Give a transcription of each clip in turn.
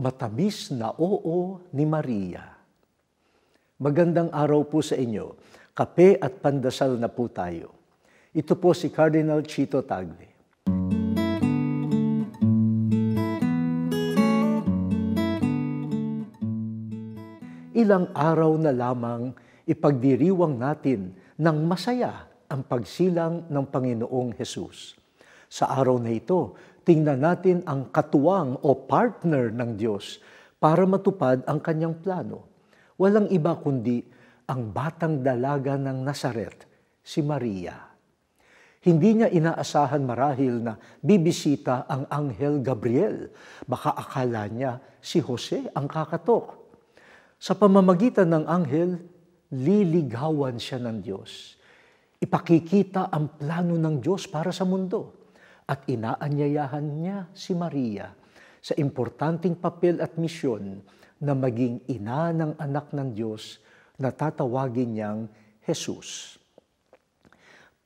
Matamis na oo ni Maria. Magandang araw po sa inyo. Kape at pandasal na po tayo. Ito po si Cardinal Chito Tagle. Ilang araw na lamang ipagdiriwang natin ng masaya ang pagsilang ng Panginoong Hesus. Sa araw na ito, tingnan natin ang katuwang o partner ng Diyos para matupad ang kanyang plano. Walang iba kundi ang batang dalaga ng Nazaret, si Maria. Hindi niya inaasahan marahil na bibisita ang Anghel Gabriel. Baka akala niya si Jose ang kakatok. Sa pamamagitan ng anghel, liligawan siya ng Diyos. Ipakikita ang plano ng Diyos para sa mundo at inaanyayahan niya si Maria sa importanteng papel at misyon na maging ina ng anak ng Diyos na tatawagin niyang Jesus.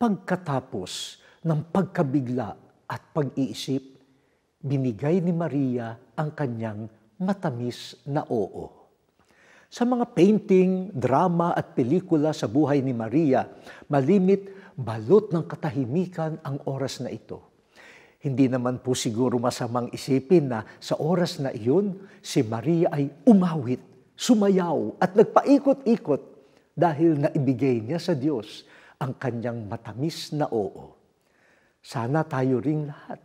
Pagkatapos ng pagkabigla at pag-iisip, binigay ni Maria ang kanyang matamis na oo. Sa mga painting, drama at pelikula sa buhay ni Maria, malimit balot ng katahimikan ang oras na ito hindi naman po siguro masamang isipin na sa oras na iyon, si Maria ay umawit, sumayaw at nagpaikot-ikot dahil naibigay niya sa Diyos ang kanyang matamis na oo. Sana tayo ring lahat.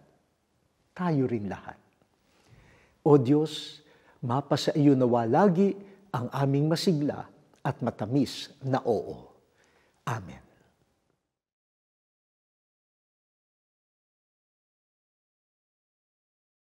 Tayo ring lahat. O Diyos, mapasa iyo na lagi ang aming masigla at matamis na oo. Amen.